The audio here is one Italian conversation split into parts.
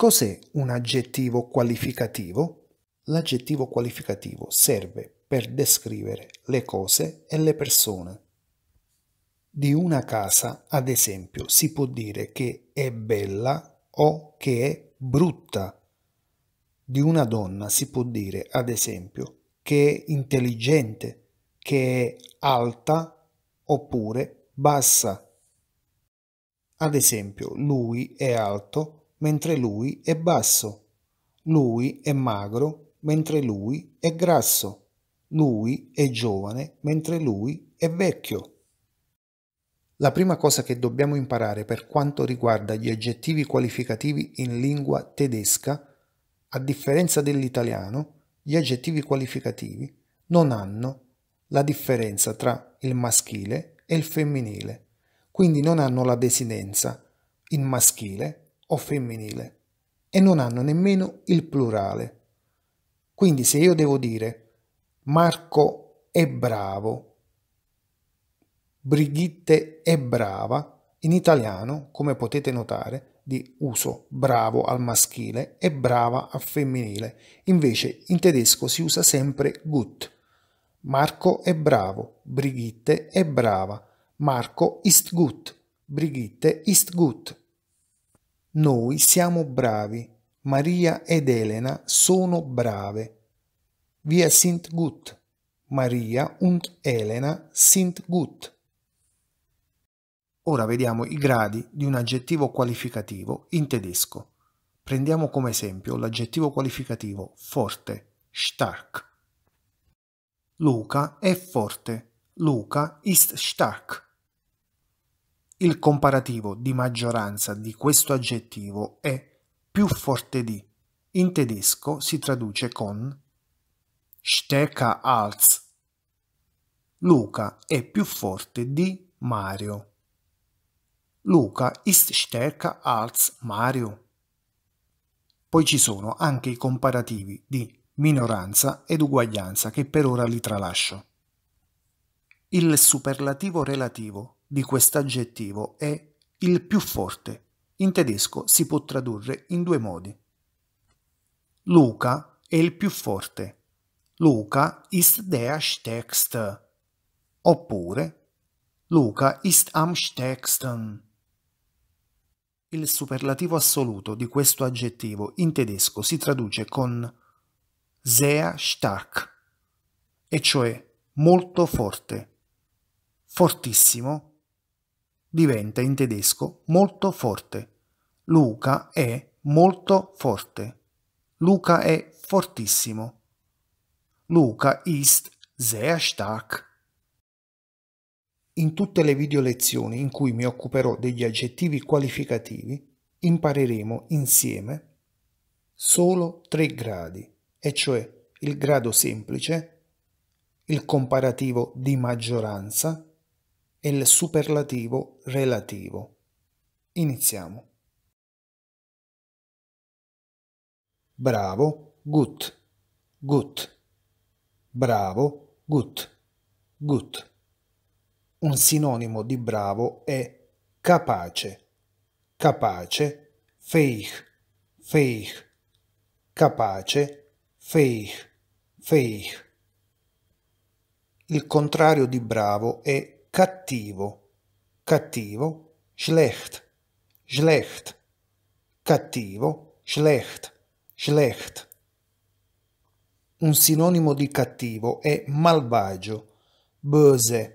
Cos'è un aggettivo qualificativo? L'aggettivo qualificativo serve per descrivere le cose e le persone. Di una casa, ad esempio, si può dire che è bella o che è brutta. Di una donna si può dire, ad esempio, che è intelligente, che è alta oppure bassa. Ad esempio, lui è alto mentre lui è basso. Lui è magro, mentre lui è grasso. Lui è giovane, mentre lui è vecchio. La prima cosa che dobbiamo imparare per quanto riguarda gli aggettivi qualificativi in lingua tedesca, a differenza dell'italiano, gli aggettivi qualificativi non hanno la differenza tra il maschile e il femminile, quindi non hanno la desinenza in maschile o femminile e non hanno nemmeno il plurale. Quindi se io devo dire Marco è bravo, Brigitte è brava, in italiano, come potete notare, di uso bravo al maschile e brava al femminile. Invece in tedesco si usa sempre gut. Marco è bravo, Brigitte è brava. Marco ist gut, Brigitte ist gut. Noi siamo bravi. Maria ed Elena sono brave. Wir sind gut. Maria und Elena sind gut. Ora vediamo i gradi di un aggettivo qualificativo in tedesco. Prendiamo come esempio l'aggettivo qualificativo forte, stark. Luca è forte. Luca ist stark. Il comparativo di maggioranza di questo aggettivo è più forte di. In tedesco si traduce con stärker als. Luca è più forte di Mario. Luca ist stärker als Mario. Poi ci sono anche i comparativi di minoranza ed uguaglianza che per ora li tralascio. Il superlativo relativo di quest'aggettivo è il più forte. In tedesco si può tradurre in due modi. Luca è il più forte. Luca ist der stärkste. Oppure Luca ist am stärksten. Il superlativo assoluto di questo aggettivo in tedesco si traduce con sehr stark, e cioè molto forte, fortissimo diventa in tedesco molto forte. Luca è molto forte. Luca è fortissimo. Luca ist sehr stark. In tutte le video lezioni in cui mi occuperò degli aggettivi qualificativi, impareremo insieme solo tre gradi, e cioè il grado semplice, il comparativo di maggioranza e il superlativo relativo. Iniziamo. Bravo, gut, gut. Bravo, gut, gut. Un sinonimo di bravo è capace, capace, fähig, fähig. Capace, fähig, fähig. Il contrario di bravo è cattivo, cattivo, schlecht, schlecht, cattivo, schlecht, schlecht. Un sinonimo di cattivo è malvagio, böse.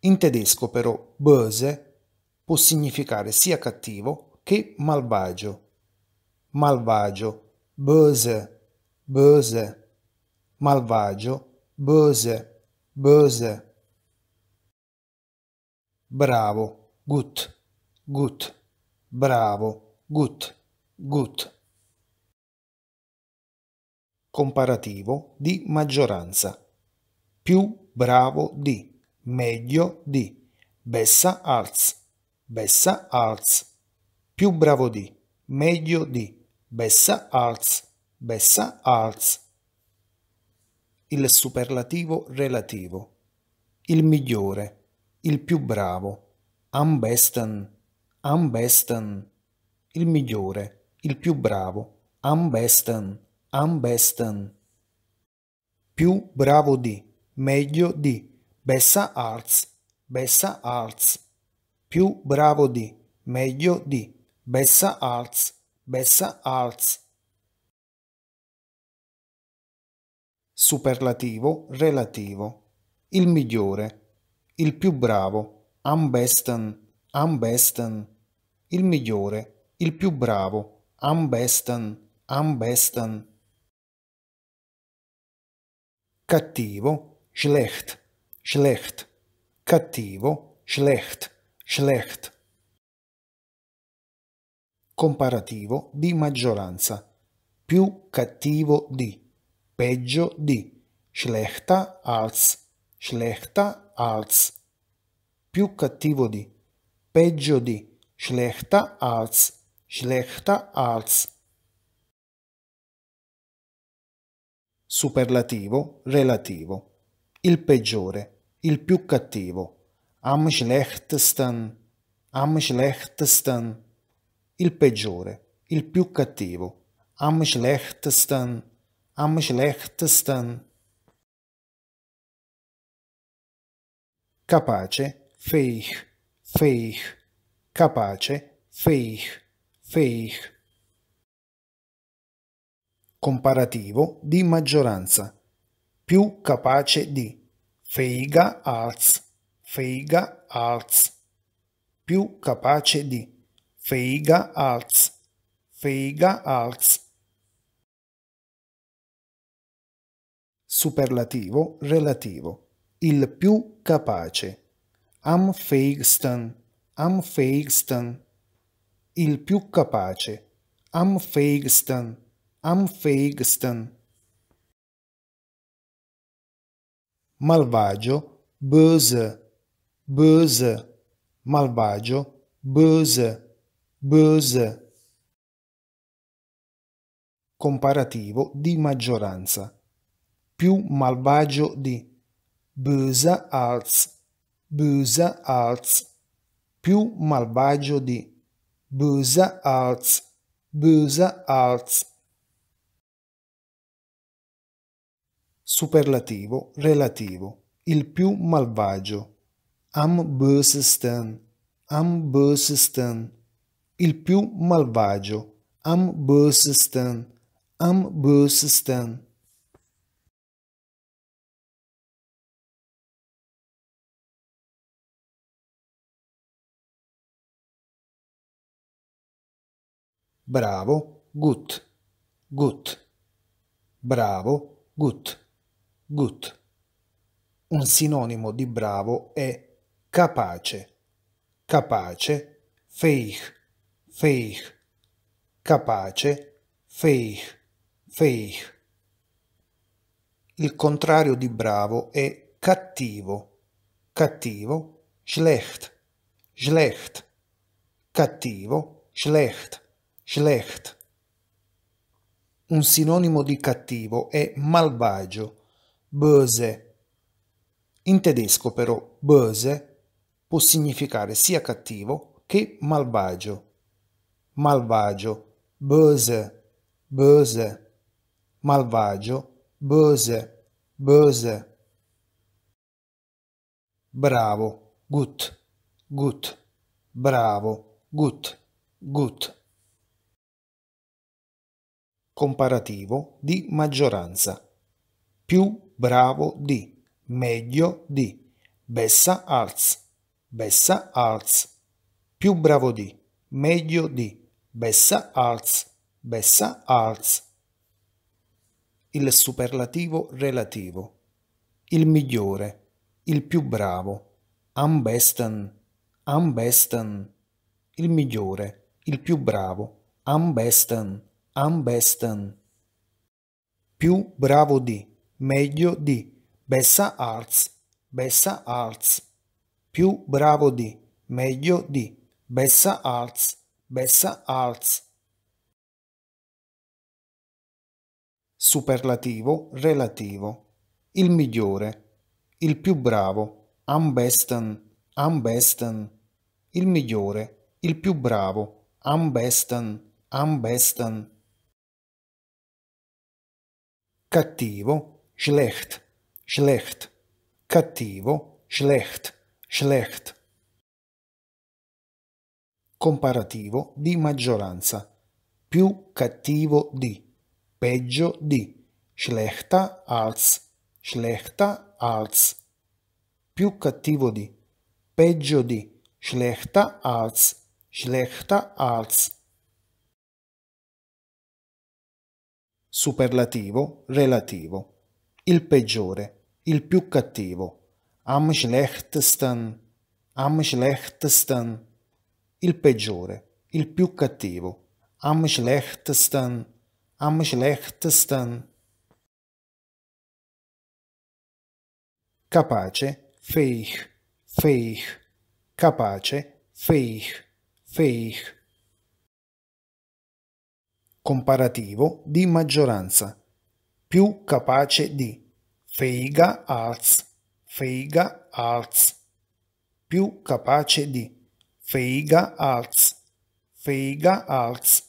In tedesco però böse può significare sia cattivo che malvagio. Malvagio, böse, böse, malvagio, böse, böse bravo, gut, gut, bravo, gut, gut. Comparativo di maggioranza. Più bravo di, meglio di, bessa als, bessa als. Più bravo di, meglio di, bessa als, bessa als. Il superlativo relativo. Il migliore il più bravo, am besten, am besten, il migliore, il più bravo, am besten, am besten. Più bravo di, meglio di, bessa arts, bessa arts. Più bravo di, meglio di, bessa arts, bessa arts. Superlativo, relativo. Il migliore, il più bravo, am besten, am besten, il migliore, il più bravo, am besten, am besten. Cattivo, schlecht, schlecht, cattivo, schlecht, schlecht. Comparativo di maggioranza. Più cattivo di, peggio di, schlechter als schlechter als, più cattivo di, peggio di, schlechter als, schlechter als. Superlativo, relativo. Il peggiore, il più cattivo. Am schlechtesten, am schlechtesten. Il peggiore, il più cattivo. Am schlechtesten, am schlechtesten. capace, fähig, fähig, capace, fähig, fähig. Comparativo di maggioranza. Più capace di. Feiga als, feiga als. Più capace di. Feiga als, feiga als. Superlativo relativo il più capace, am fähigsten, am fähigsten, il più capace, am fähigsten, am fähigsten. Malvagio, böse, böse, malvagio, böse, böse. Comparativo di maggioranza. Più malvagio di Bösa als, bösa als, più malvagio di, bösa als, bösa als. Superlativo, relativo, il più malvagio. Am bösesten, am bösesten, il più malvagio. Am bösesten, am bösesten. bravo, gut, gut, bravo, gut, gut. Un sinonimo di bravo è capace, capace, fähig, fähig, capace, fähig, fähig. Il contrario di bravo è cattivo, cattivo, schlecht, schlecht, cattivo, schlecht. Schlecht. Un sinonimo di cattivo è malvagio, böse. In tedesco però böse può significare sia cattivo che malvagio. Malvagio, böse, böse, malvagio, böse, böse. Bravo, gut, gut, bravo, gut, gut comparativo di maggioranza. Più bravo di, meglio di, bessa als, bessa als. Più bravo di, meglio di, bessa als, bessa als. Il superlativo relativo. Il migliore, il più bravo, am besten, am besten. Il migliore, il più bravo, am besten am besten. Più bravo di, meglio di, besser arts, besser arts. Più bravo di, meglio di, besser arts, besser arts. Superlativo, relativo. Il migliore, il più bravo, am besten, am besten. Il migliore, il più bravo, am besten, am besten cattivo, schlecht, schlecht, cattivo, schlecht, schlecht. Comparativo di maggioranza. Più cattivo di, peggio di, schlechter als, schlechter als. Più cattivo di, peggio di, schlechter als, schlechter als. superlativo, relativo. Il peggiore, il più cattivo. Am schlechtesten, am schlechtesten. Il peggiore, il più cattivo. Am schlechtesten, am schlechtesten. Capace, fähig, fähig. Capace, fähig, fähig comparativo di maggioranza, più capace di Feiga als, Feiga als, più capace di Feiga als, Feiga als.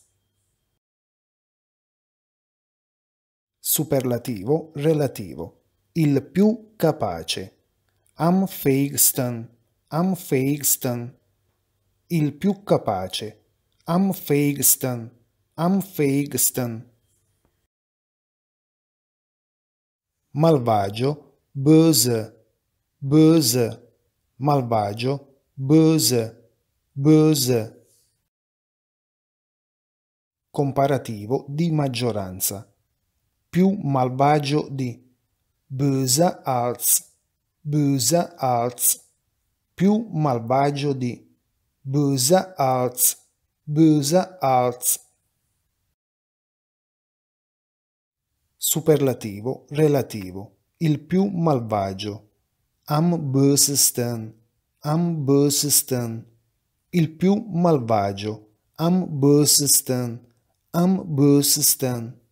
Superlativo relativo. Il più capace. Am feigsten, am feigsten. Il più capace. Am feigsten. Amfeigstan. Malvagio, böse, böse. Malvagio, böse, böse. Comparativo di maggioranza. Più malvagio di böse als, böse als. Più malvagio di böse als, böse als superlativo, relativo, il più malvagio, am bösesten, am bösesten, il più malvagio, am bösesten, am bösesten.